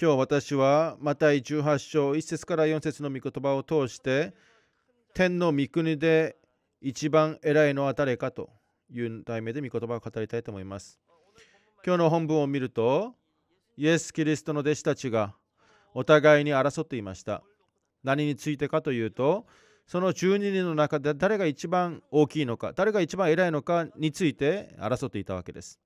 今日私はマタイ18章1節から4節の御言葉を通して天の御国で一番偉いのは誰かという題名で御言葉を語りたいと思います。今日の本文を見るとイエス・キリストの弟子たちがお互いに争っていました。何についてかというとその12人の中で誰が一番大きいのか誰が一番偉いのかについて争っていたわけです。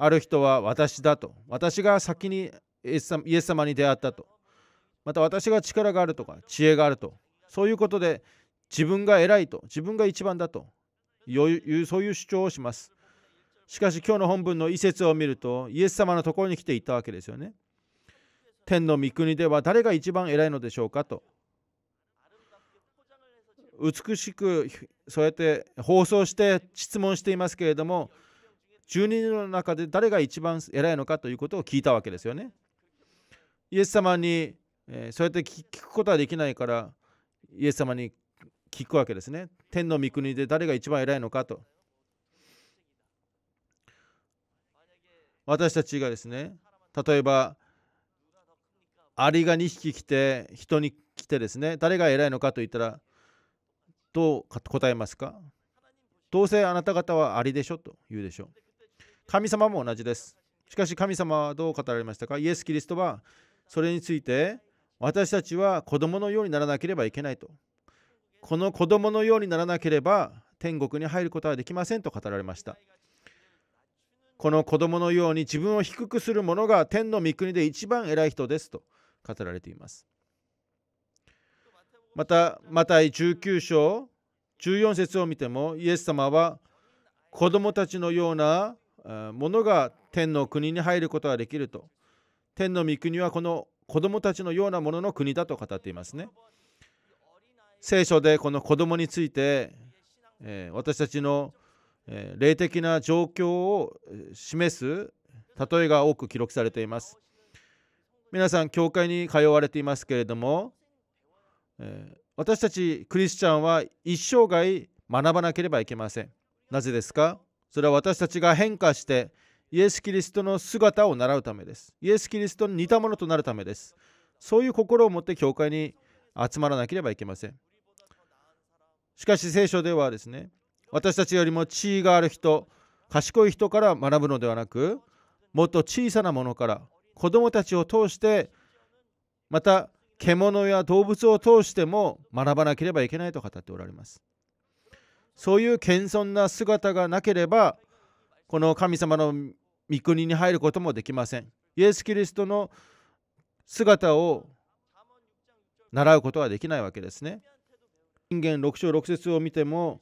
ある人は私だと。私が先にイエス様に出会ったと。また私が力があるとか知恵があると。そういうことで自分が偉いと。自分が一番だと。そういう主張をします。しかし今日の本文の遺節を見るとイエス様のところに来ていたわけですよね。天の御国では誰が一番偉いのでしょうかと。美しくそうやって放送して質問していますけれども12人の中で誰が一番偉いのかということを聞いたわけですよね。イエス様に、えー、そうやって聞くことはできないからイエス様に聞くわけですね。天の御国で誰が一番偉いのかと。私たちがですね例えばアリが2匹来て人に来てですね誰が偉いのかと言ったらどう答えますかどうせあなた方はアリでしょと言うでしょう。神様も同じです。しかし神様はどう語られましたかイエス・キリストはそれについて私たちは子供のようにならなければいけないと。この子供のようにならなければ天国に入ることはできませんと語られました。この子供のように自分を低くする者が天の御国で一番偉い人ですと語られています。また、マタイ19章14節を見てもイエス様は子供たちのようなものが天の国に入ることができると天の御国はこの子供たちのようなものの国だと語っていますね聖書でこの子供について、え私たちの、え霊的な状況を示す例えが多く記録されています皆さん教会に通われていますけれども、え私たちクリスチャンは一生涯学ばなければいけませんなぜですかそれは私たちが変化してイエス・キリストの姿を習うためです。イエス・キリストに似たものとなるためです。そういう心を持って教会に集まらなければいけません。しかし聖書ではですね、私たちよりも地位がある人、賢い人から学ぶのではなく、もっと小さなものから、子供たちを通して、また獣や動物を通しても学ばなければいけないと語っておられます。そういう謙遜な姿がなければこの神様の御国に入ることもできませんイエス・キリストの姿を習うことはできないわけですね人間6章6節を見ても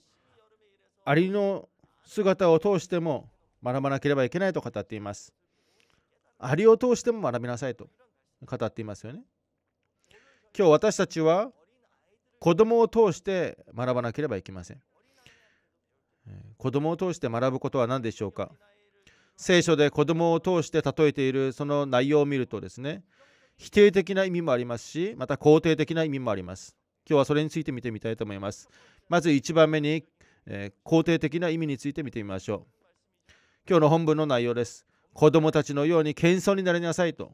アリの姿を通しても学ばなければいけないと語っていますありを通しても学びなさいと語っていますよね今日私たちは子供を通して学ばなければいけません子供を通して学ぶことは何でしょうか聖書で子供を通して例えているその内容を見るとですね否定的な意味もありますしまた肯定的な意味もあります今日はそれについて見てみたいと思いますまず1番目に、えー、肯定的な意味について見てみましょう今日の本文の内容です子供たちのように謙遜になりなさいと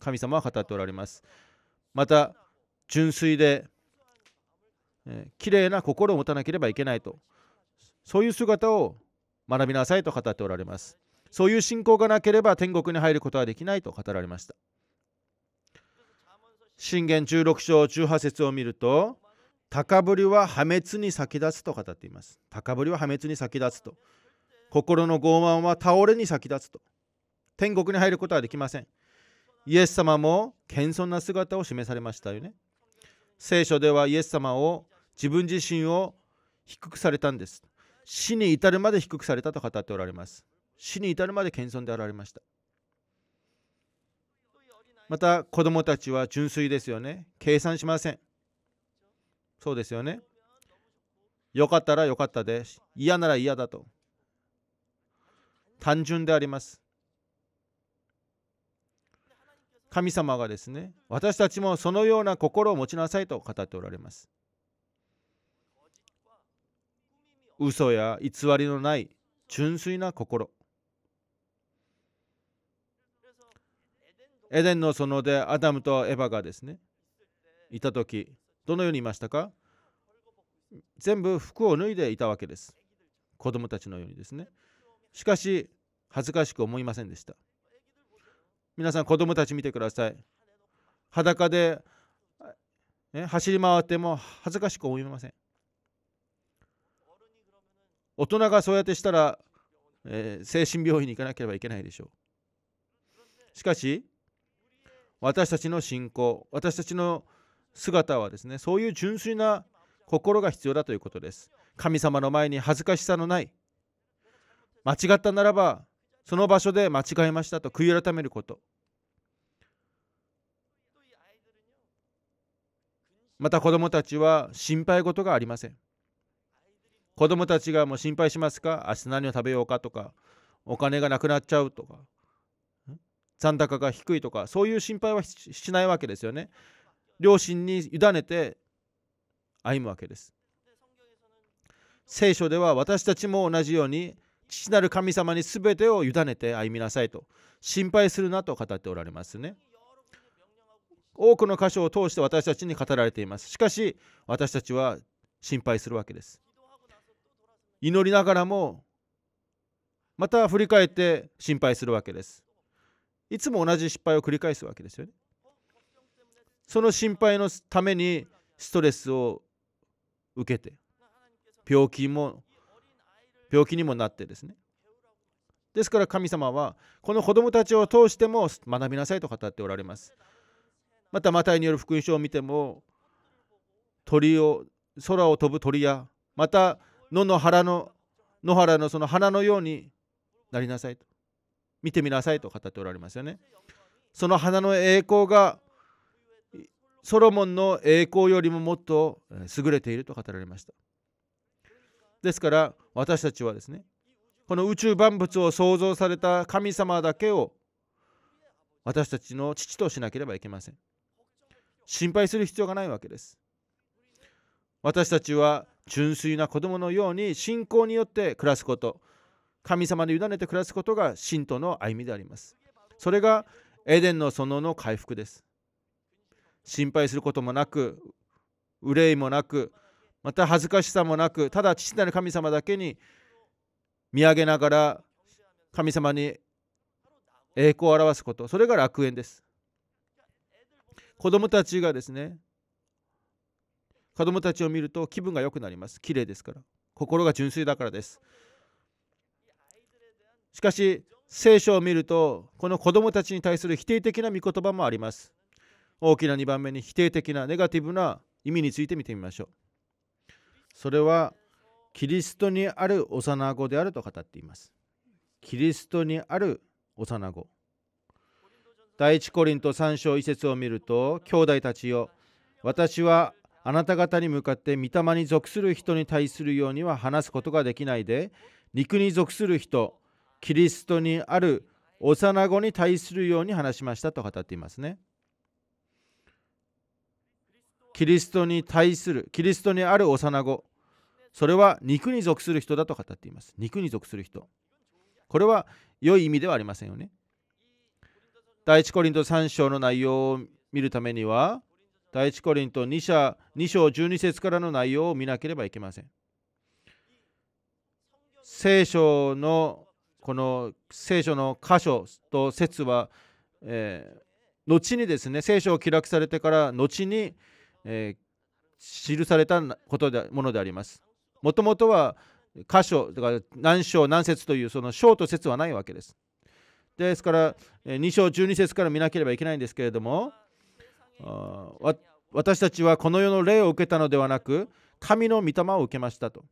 神様は語っておられますまた純粋で、えー、綺麗な心を持たなければいけないとそういう姿を学びなさいと語っておられます。そういう信仰がなければ天国に入ることはできないと語られました。信玄16章18節を見ると、高ぶりは破滅に先立つと語っています。高ぶりは破滅に先立つと。心の傲慢は倒れに先立つと。天国に入ることはできません。イエス様も謙遜な姿を示されましたよね。聖書ではイエス様を自分自身を低くされたんです。死に至るまで低くされたと語っておられます。死に至るまで謙遜であられました。また子供たちは純粋ですよね。計算しません。そうですよね。よかったらよかったです。嫌なら嫌だと。単純であります。神様がですね、私たちもそのような心を持ちなさいと語っておられます。嘘や偽りのない純粋な心エデンの園でアダムとエヴァがですねいた時どのようにいましたか全部服を脱いでいたわけです子供たちのようにですねしかし恥ずかしく思いませんでした皆さん子供たち見てください裸で、走り回っても恥ずかしく思いません大人がそうやってしたら、えー、精神病院に行かなければいけないでしょうしかし私たちの信仰私たちの姿はですねそういう純粋な心が必要だということです神様の前に恥ずかしさのない間違ったならばその場所で間違えましたと悔い改めることまた子どもたちは心配事がありません子供たちがもう心配しますか明日何を食べようかとか、お金がなくなっちゃうとか、残高が低いとか、そういう心配はしないわけですよね。両親に委ねて歩むわけです。聖書では私たちも同じように父なる神様に全てを委ねて歩みなさいと心配するなと語っておられますね。多くの箇所を通して私たちに語られています。しかし私たちは心配するわけです。祈りながらもまた振り返って心配するわけですいつも同じ失敗を繰り返すわけですよねその心配のためにストレスを受けて病気も病気にもなってですねですから神様はこの子供たちを通しても学びなさいと語っておられますまたマタイによる福音書を見ても鳥を空を飛ぶ鳥やまた野の原の野原のその花のようになりなさいと見てみなさいと語っておられますよねその花の栄光がソロモンの栄光よりももっと優れていると語られましたですから私たちはですねこの宇宙万物を創造された神様だけを私たちの父としなければいけません心配する必要がないわけです私たちは純粋な子供のように信仰によって暮らすこと神様に委ねて暮らすことが信徒の歩みでありますそれがエデンの園の回復です心配することもなく憂いもなくまた恥ずかしさもなくただ父なる神様だけに見上げながら神様に栄光を表すことそれが楽園です子供たちがですね子供たちを見ると気分が良くなります。綺麗ですから。心が純粋だからです。しかし、聖書を見ると、この子供たちに対する否定的な見言葉もあります。大きな2番目に否定的なネガティブな意味について見てみましょう。それは、キリストにある幼子であると語っています。キリストにある幼子。第一コリント3章1節を見ると、兄弟たちよ、私はあなた方に向かって御霊に属する人に対するようには話すことができないで肉に属する人キリストにある幼子に対するように話しましたと語っていますねキリストに対するキリストにある幼子それは肉に属する人だと語っています肉に属する人これは良い意味ではありませんよね第一コリント3章の内容を見るためには第一コリント2章 ,2 章12節からの内容を見なければいけません。聖書のこの聖書の箇所と説は、えー、後にですね聖書を記録されてから後に、えー、記されたことでものであります。もともとは箇所だから何章何節というその章と説はないわけです。ですから2章12節から見なければいけないんですけれども私たちはこの世の霊を受けたのではなく神の御霊を受けましたと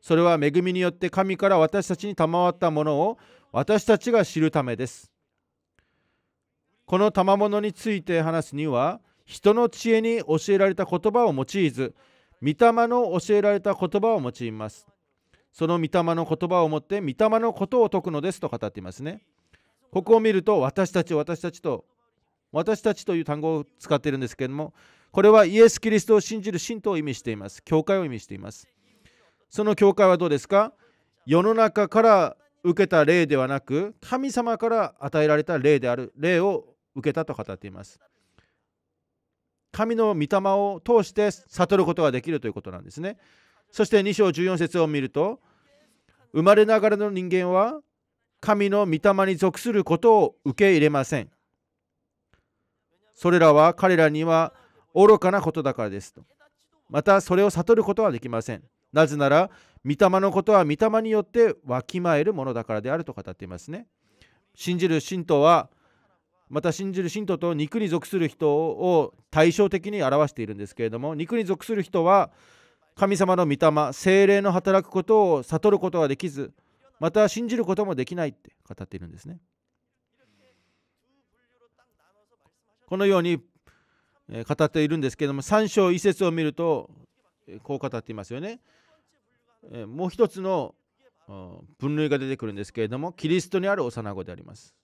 それは恵みによって神から私たちに賜ったものを私たちが知るためですこの賜物について話すには人の知恵に教えられた言葉を用いず御霊の教えられた言葉を用いますその御霊の言葉をもって御霊のことを説くのですと語っていますねここを見ると私たち私たちと私たちという単語を使っているんですけれども、これはイエス・キリストを信じる信徒を意味しています。教会を意味しています。その教会はどうですか世の中から受けた霊ではなく、神様から与えられた霊である、霊を受けたと語っています。神の御霊を通して悟ることができるということなんですね。そして2章14節を見ると、生まれながらの人間は神の御霊に属することを受け入れません。それらは彼らには愚かなことだからですと。またそれを悟ることはできません。なぜなら、御霊のことは御霊によってわきまえるものだからであると語っていますね。信じる信徒は、また信じる信徒と肉に属する人を対照的に表しているんですけれども、肉に属する人は神様の御霊、精霊の働くことを悟ることはできず、また信じることもできないって語っているんですね。このように語っているんですけれども3章1節を見るとこう語っていますよね。もう一つの分類が出てくるんですけれどもキリストにある幼子であります。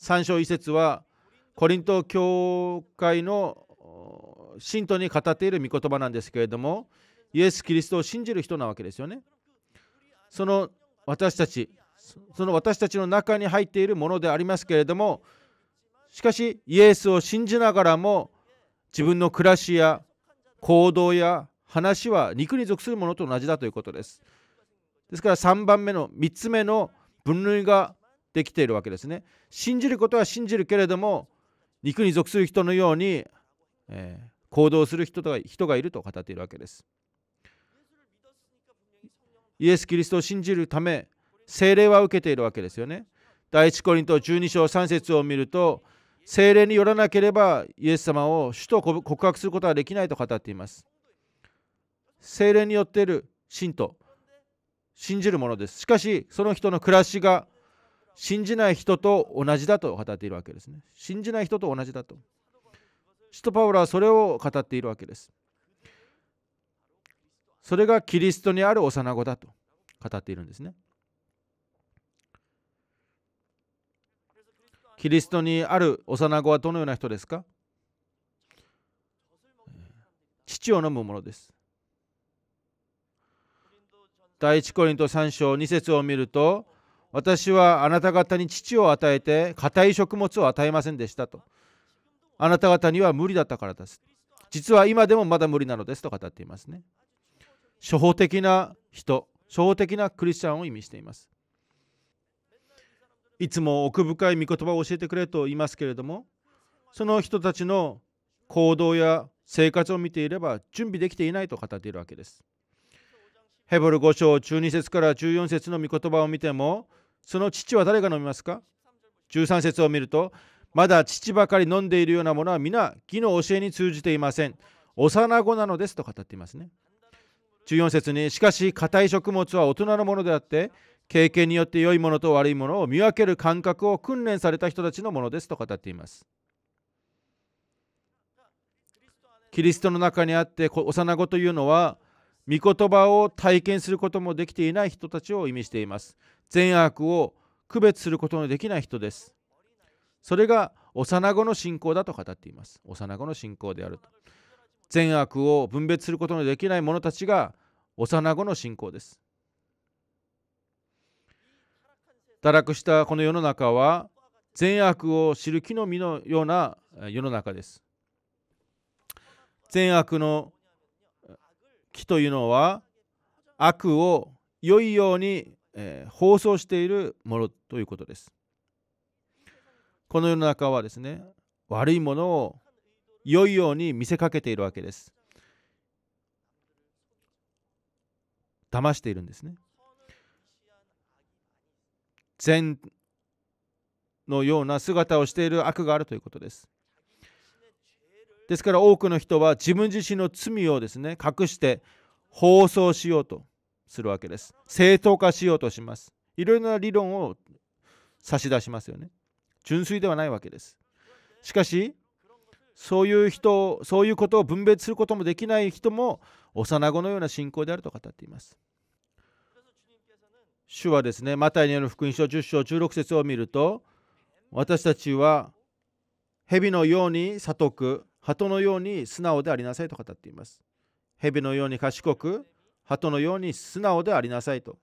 3章1節はコリント教会の信徒に語っている御言葉なんですけれどもイエス・キリストを信じる人なわけですよね。その私たちその私たちの中に入っているものでありますけれどもしかしイエスを信じながらも自分の暮らしや行動や話は肉に属するものと同じだということです。ですから3番目の3つ目の分類ができているわけですね。信じることは信じるけれども肉に属する人のように、えー、行動する人が人がいると語っているわけです。イエス・キリストを信じるため聖霊は受けているわけですよね。第1コリント12章3節を見ると精霊によらなければイエス様を主と告白することはできないと語っています精霊によっている信徒信じるものですしかしその人の暮らしが信じない人と同じだと語っているわけですね信じない人と同じだと使徒パウロはそれを語っているわけですそれがキリストにある幼子だと語っているんですねキリストにある幼子はどのような人ですか父を飲むものです。第一コリント3章2節を見ると私はあなた方に父を与えて硬い食物を与えませんでしたとあなた方には無理だったからです実は今でもまだ無理なのですと語っていますね初歩的な人初歩的なクリスチャンを意味していますいつも奥深い御言葉を教えてくれと言いますけれどもその人たちの行動や生活を見ていれば準備できていないと語っているわけです。ヘブル5章12節から14節の御言葉を見てもその父は誰が飲みますか ?13 節を見るとまだ父ばかり飲んでいるようなものは皆義の教えに通じていません。幼子なのですと語っていますね。14節にしかし硬い食物は大人のものであって経験によって良いものと悪いものを見分ける感覚を訓練された人たちのものですと語っていますキリストの中にあって幼子というのは御言葉を体験することもできていない人たちを意味しています善悪を区別することのできない人ですそれが幼子の信仰だと語っています幼子の信仰であると善悪を分別することのできない者たちが幼子の信仰です堕落したこの世の中は善悪を知る木の実のような世の中です。善悪の木というのは悪を良いように、え放送しているものということです。この世の中はですね悪いものを良いように見せかけているわけです。騙しているんですね。善のような姿をしている悪があるということです。ですから多くの人は自分自身の罪をですね隠して放送しようとするわけです。正当化しようとします。いろいろな理論を差し出しますよね。純粋ではないわけです。しかしそういう人そういうことを分別することもできない人も幼子のような信仰であると語っています。主はですねマタイによる福音書10章16節を見ると私たちは蛇のように悟く鳩のように素直でありなさいと語っています蛇のように賢く鳩のように素直でありなさいと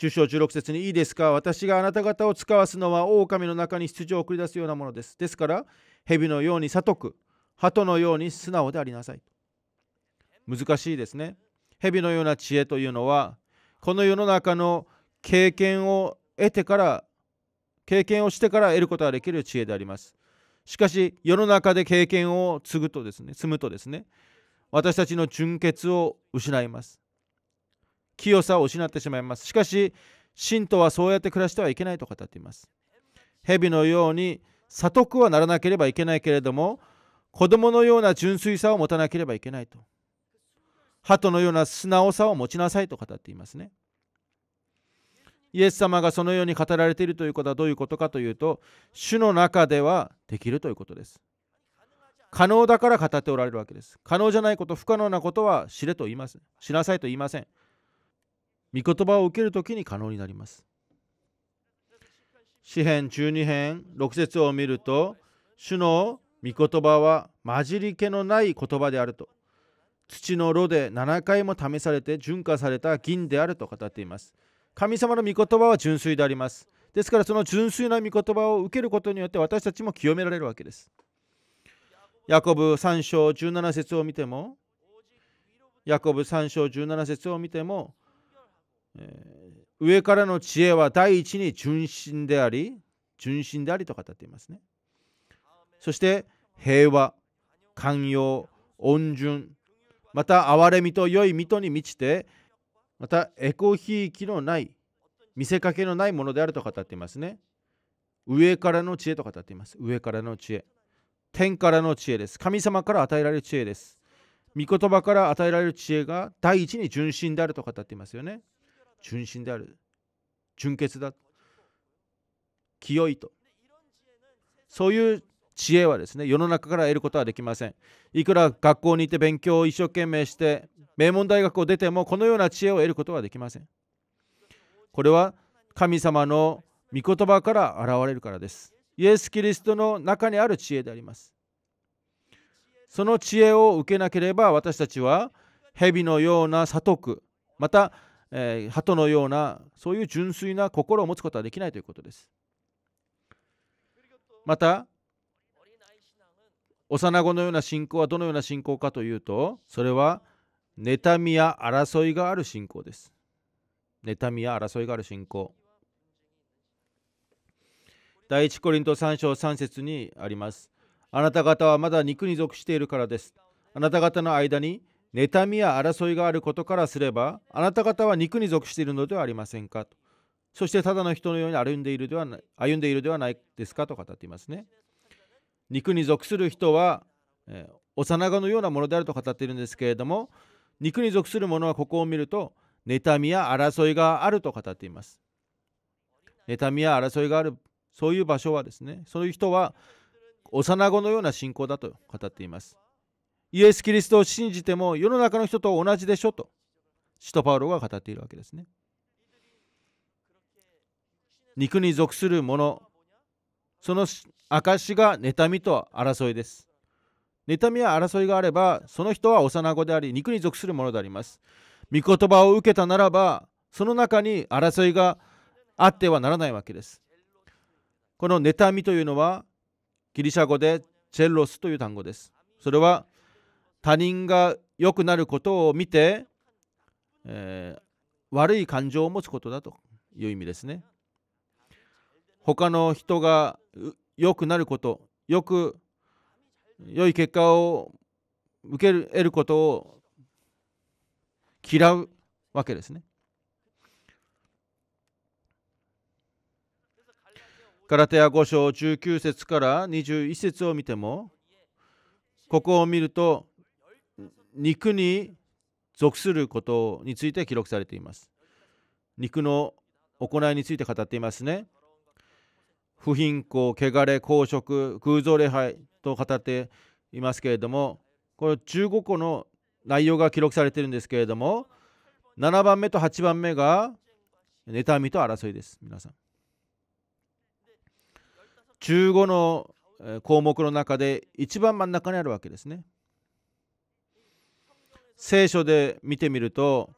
10章16節にいいですか私があなた方を使わすのは狼の中に出場を送り出すようなものですですから蛇のように悟く鳩のように素直でありなさい難しいですね蛇のような知恵というのはこの世の中の経験を得てから経験をしてから得ることができる知恵でありますしかし世の中で経験を継ぐとですね積むとですね私たちの純潔を失います清さを失ってしまいますしかし信徒はそうやって暮らしてはいけないと語っています蛇のように悟くはならなければいけないけれども子供のような純粋さを持たなければいけないと鳩のような素直さを持ちなさいと語っていますね。イエス様がそのように語られているということはどういうことかというと、主の中ではできるということです。可能だから語っておられるわけです。可能じゃないこと、不可能なことは知れと言います。知なさいと言いません。御言葉を受けるときに可能になります。詩篇12編6節を見ると、主の御言葉は混じり気のない言葉であると土の炉で7回も試されて純化された銀であると語っています神様の御言葉は純粋でありますですからその純粋な御言葉を受けることによって私たちも清められるわけですヤコブ3章17節を見てもヤコブ3章17節を見ても、えー、上からの知恵は第一に純真であり純真でありと語っていますねそして平和寛容温順また憐れみと良い水戸に満ちてまたエコひいきのない見せかけのないものであると語っていますね上からの知恵と語っています上からの知恵天からの知恵です神様から与えられる知恵です御言葉から与えられる知恵が第一に純真であると語っていますよね純真である純潔だ清いとそういう知恵はですね世の中から得ることはできませんいくら学校にいて勉強を一生懸命して名門大学を出てもこのような知恵を得ることはできませんこれは神様の御言葉から現れるからですイエス・キリストの中にある知恵でありますその知恵を受けなければ私たちは蛇のような悟くまた、えー、鳩のようなそういう純粋な心を持つことはできないということですまた幼子のような信仰はどのような信仰かというとそれは妬みや争いがある信仰です妬みや争いがある信仰第一コリント3章3節にありますあなた方はまだ肉に属しているからですあなた方の間に妬みや争いがあることからすればあなた方は肉に属しているのではありませんかとそしてただの人のように歩んでいるではない歩んでいるではないですかと語っていますね肉に属する人は、えー、幼子のようなものであると語っているんですけれども肉に属する者はここを見ると妬みや争いがあると語っています妬みや争いがあるそういう場所はですねそういう人は幼子のような信仰だと語っていますイエス・キリストを信じても世の中の人と同じでしょと使徒パウロが語っているわけですね肉に属する者その証が妬みと争いです。妬みや争いがあれば、その人は幼子であり、肉に属するものであります。御言葉を受けたならば、その中に争いがあってはならないわけです。この妬みというのは、ギリシャ語でチェロスという単語です。それは他人が良くなることを見て、えー、悪い感情を持つことだという意味ですね。他の人が良くなることよく良い結果を受ける得ることを嫌うわけですね。ガラテヤ5章19節から21節を見てもここを見ると肉に属することについて記録されています。肉の行いについて語っていますね。不貧困、汚れ、公職、偶像礼拝と語っていますけれども、この15個の内容が記録されているんですけれども、7番目と8番目が妬みと争いです、皆さん。15の項目の中で一番真ん中にあるわけですね。聖書で見てみると、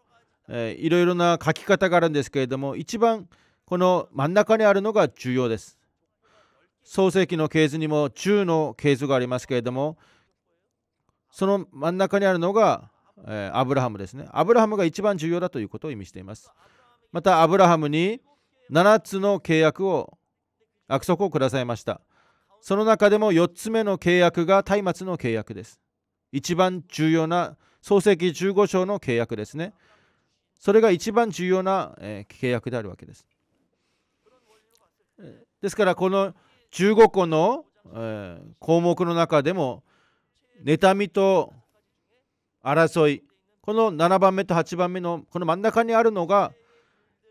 えー、いろいろな書き方があるんですけれども一番この真ん中にあるのが重要です。創世記の系図にも10の系図がありますけれどもその真ん中にあるのが、えー、アブラハムですねアブラハムが一番重要だということを意味していますまたアブラハムに7つの契約を約束をくださいましたその中でも4つ目の契約が松明の契約です一番重要な創世記15章の契約ですねそれが一番重要な、えー、契約であるわけですですからこの15個の、えー、項目の中でも妬みと争いこの7番目と8番目のこの真ん中にあるのが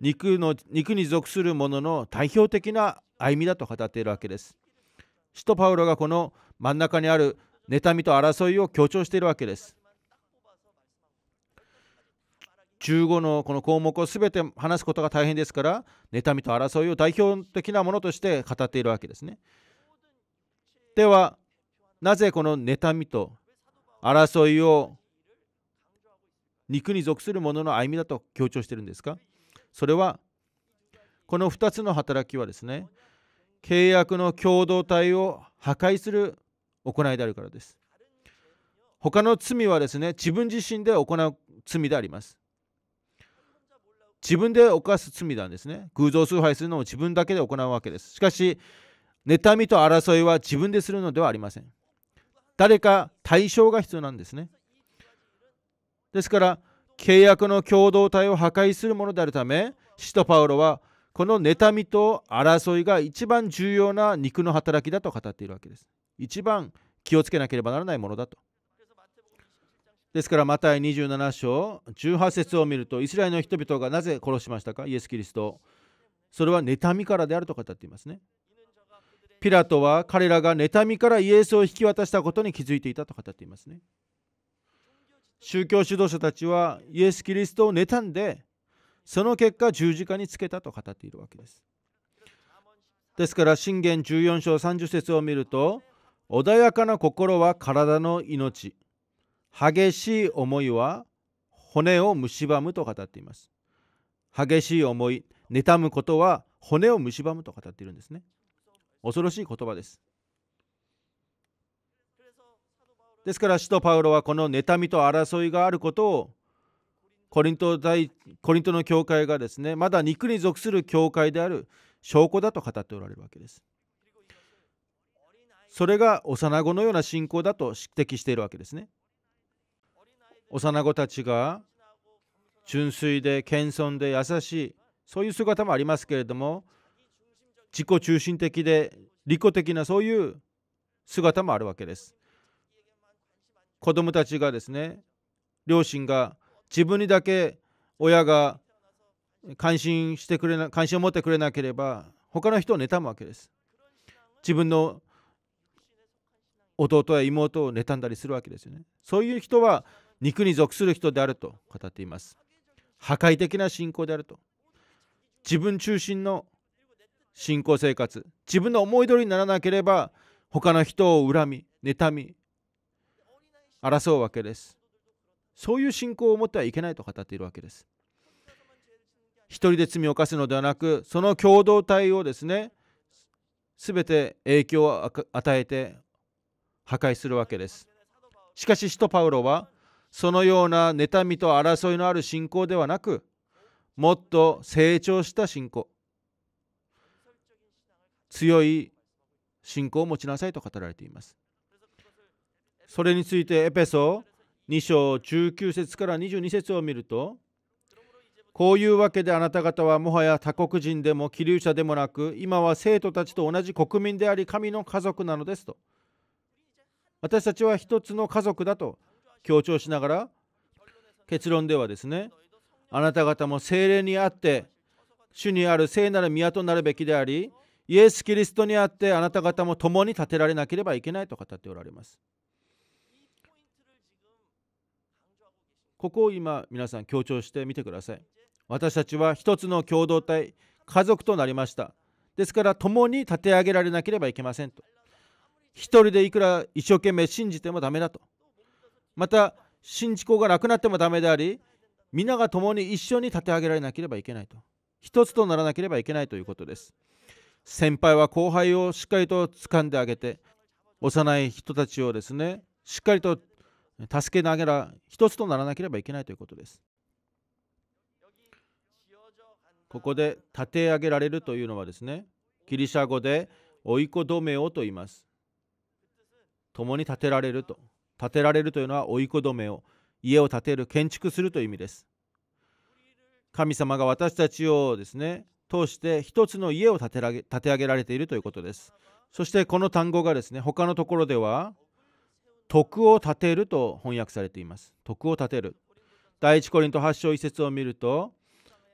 肉の肉に属するものの代表的な歩みだと語っているわけです。使徒パウロがこの真ん中にある妬みと争いを強調しているわけです。15のこの項目を全て話すことが大変ですから妬みと争いを代表的なものとして語っているわけですね。ではなぜこの妬みと争いを肉に属するものの歩みだと強調してるんですかそれはこの2つの働きはですね契約の共同体を破壊する行いであるからです他の罪はですね自分自身で行う罪であります自分で犯す罪なんですね。偶像崇拝するのを自分だけで行うわけです。しかし、妬みと争いは自分でするのではありません。誰か対象が必要なんですね。ですから、契約の共同体を破壊するものであるため、使徒パウロは、この妬みと争いが一番重要な肉の働きだと語っているわけです。一番気をつけなければならないものだと。ですからマタイ27章18節を見るとイスラエルの人々がなぜ殺しましたかイエス・キリストそれは妬みからであると語っていますねピラトは彼らが妬みからイエスを引き渡したことに気づいていたと語っていますね宗教指導者たちはイエス・キリストを妬んでその結果十字架につけたと語っているわけですですから信玄14章30節を見ると穏やかな心は体の命激しい思いは骨を蝕むと語っています。激しい思い、妬むことは骨を蝕むと語っているんですね。恐ろしい言葉です。ですから、使徒パウロはこの妬みと争いがあることをコリント大コリントの教会がですね、まだ肉に属する教会である証拠だと語っておられるわけです。それが幼子のような信仰だと指摘しているわけですね。幼子たちが純粋で謙遜で優しいそういう姿もありますけれども自己中心的で利己的なそういう姿もあるわけです子供たちがですね両親が自分にだけ親が関心してくれな関心を持ってくれなければ他の人を妬むわけです自分の弟や妹を妬んだりするわけですよねそういう人は肉に属する人であると語っています破壊的な信仰であると自分中心の信仰生活自分の思い通りにならなければ他の人を恨み妬み争うわけですそういう信仰を持ってはいけないと語っているわけです一人で罪を犯すのではなくその共同体をですね全て影響を与えて破壊するわけですしかし使徒パウロはそのような妬みと争いのある信仰ではなくもっと成長した信仰強い信仰を持ちなさいと語られていますそれについてエペソ2章19節から22節を見るとこういうわけであなた方はもはや他国人でも希留者でもなく今は生徒たちと同じ国民であり神の家族なのですと私たちは一つの家族だと強調しながら結論ではですねあなた方も精霊にあって主にある聖なる宮となるべきでありイエス・キリストにあってあなた方も共に建てられなければいけないと語っておられます。ここを今皆さん強調してみてください。私たちは一つの共同体、家族となりました。ですから共に立て上げられなければいけませんと。一人でいくら一生懸命信じてもダメだと。また信じ子がなくなってもダメであり皆が共に一緒に立て上げられなければいけないと一つとならなければいけないということです先輩は後輩をしっかりと掴んであげて幼い人たちをですねしっかりと助けながら一つとならなければいけないということですここで立て上げられるというのはですねギリシャ語でオいコドメをと言います共に立てられると建てられるというのは追い子止めを家を建てる建築するという意味です神様が私たちをですね通して一つの家を建てら建て上げられているということですそしてこの単語がですね他のところでは徳を立てると翻訳されています徳を立てる第一コリント8章1節を見ると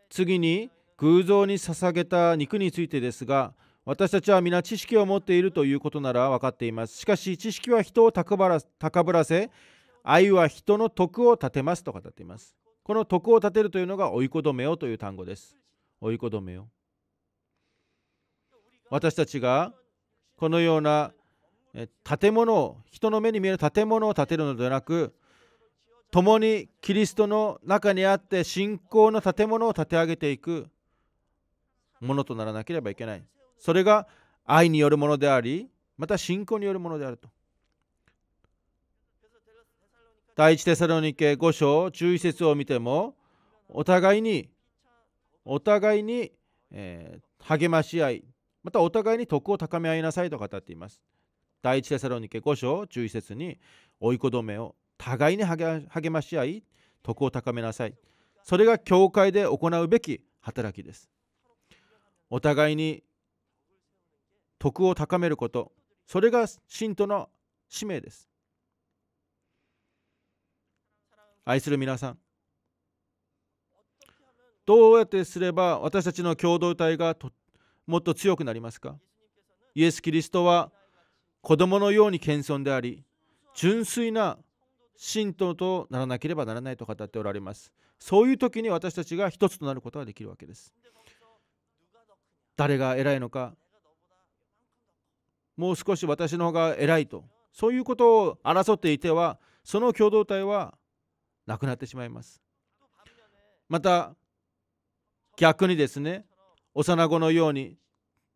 次に偶像に捧げた肉についてですが私たちは皆知識を持っているということなら分かっています。しかし知識は人を高ぶらせ、愛は人の徳を立てますと語っています。この徳を立てるというのが追いこどめをという単語です。追いこどめを。私たちがこのような建物を人の目に見える建物を建てるのではなく共にキリストの中にあって信仰の建物を建て上げていくものとならなければいけないそれが愛によるものでありまた信仰によるものであると第一テサロニケ5章11節を見てもお互いにお互いに、えー、励まし合いまたお互いに徳を高め合いなさいと語っています第一テサロニケ5章11節に追い子どめを互いに励まし合い徳を高めなさいそれが教会で行うべき働きですお互いに徳を高めることそれが信徒の使命です愛する皆さんどうやってすれば私たちの共同体がもっと強くなりますかイエス・キリストは子供のように謙遜であり純粋な信徒とならなければならないと語っておられますそういう時に私たちが一つとなることができるわけです誰が偉いのかもう少し私の方が偉いとそういうことを争っていてはその共同体はなくなってしまいますまた逆にですね幼子のように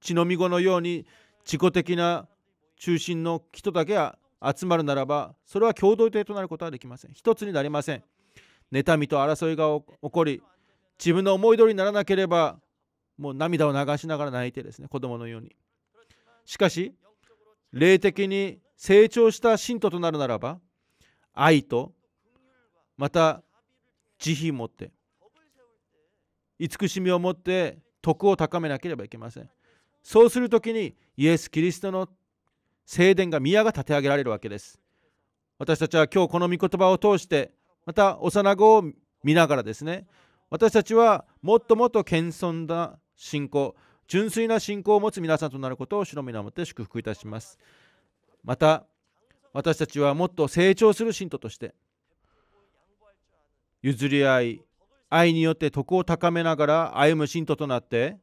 血のみ子のように自己的な中心の人だけが集まるならばそれは共同体となることはできません一つになりません妬みと争いが起こり自分の思い通りにならなければもう涙を流しながら泣いてですね子供のようにしかし霊的に成長した信徒となるならば愛とまた慈悲を持って慈しみを持って徳を高めなければいけませんそうするときにイエス・キリストの聖殿が宮が建て上げられるわけです私たちは今日この御言葉を通してまた幼子を見ながらですね私たちはもっともっと謙遜な信仰純粋な信仰を持つ皆さんとなることを主の皆もって祝福いたします。また、私たちはもっと成長する信徒として、譲り合い、愛によって徳を高めながら歩む信徒となって、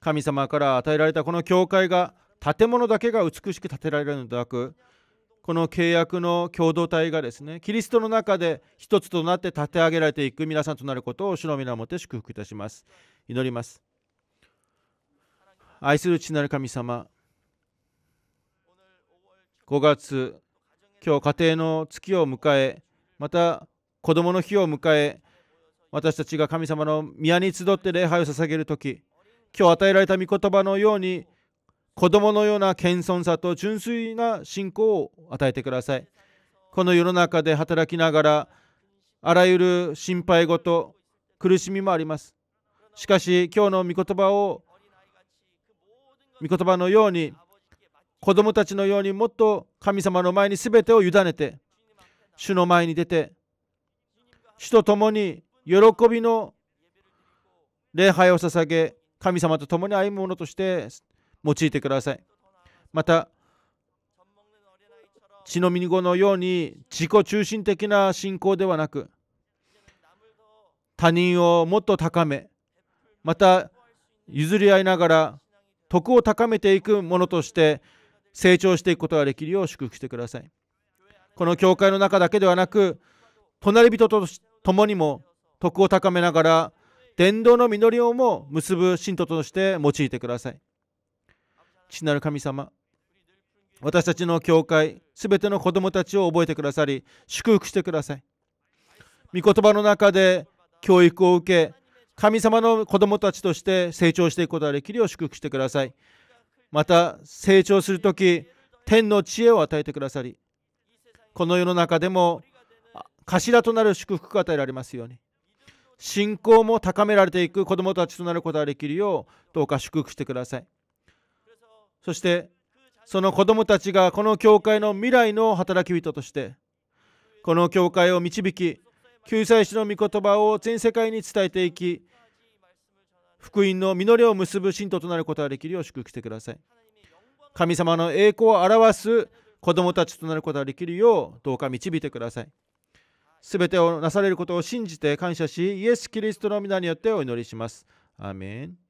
神様から与えられたこの教会が建物だけが美しく建てられるのではなく、この契約の共同体がですねキリストの中で一つとなって立て上げられていく皆さんとなることを主の皆をもって祝福いたします祈ります愛する父なる神様5月今日家庭の月を迎えまた子供の日を迎え私たちが神様の宮に集って礼拝を捧げる時今日与えられた御言葉のように子供のような謙遜さと純粋な信仰を与えてください。この世の中で働きながら、あらゆる心配事、苦しみもあります。しかし、今日の御言葉を、御言葉のように、子供たちのようにもっと神様の前に全てを委ねて、主の前に出て、主と共に喜びの礼拝を捧げ、神様と共に歩む者として用いてくださいまた血のみごのように自己中心的な信仰ではなく他人をもっと高めまた譲り合いながら徳を高めていくものとして成長していくことができるよう祝福してくださいこの教会の中だけではなく隣人と共にも徳を高めながら伝道の実りをも結ぶ信徒として用いてください父なる神様私たちの教会すべての子供たちを覚えてくださり祝福してください御言葉の中で教育を受け神様の子供たちとして成長していくことができるよう祝福してくださいまた成長するとき天の知恵を与えてくださりこの世の中でも頭となる祝福が与えられますように信仰も高められていく子どもたちとなることができるようどうか祝福してくださいそしてその子供たちがこの教会の未来の働き人としてこの教会を導き救済主の御言葉を全世界に伝えていき福音の実りを結ぶ信徒となることができるよう祝福してください神様の栄光を表す子供たちとなることができるようどうか導いてくださいすべてをなされることを信じて感謝しイエス・キリストの皆によってお祈りしますアメン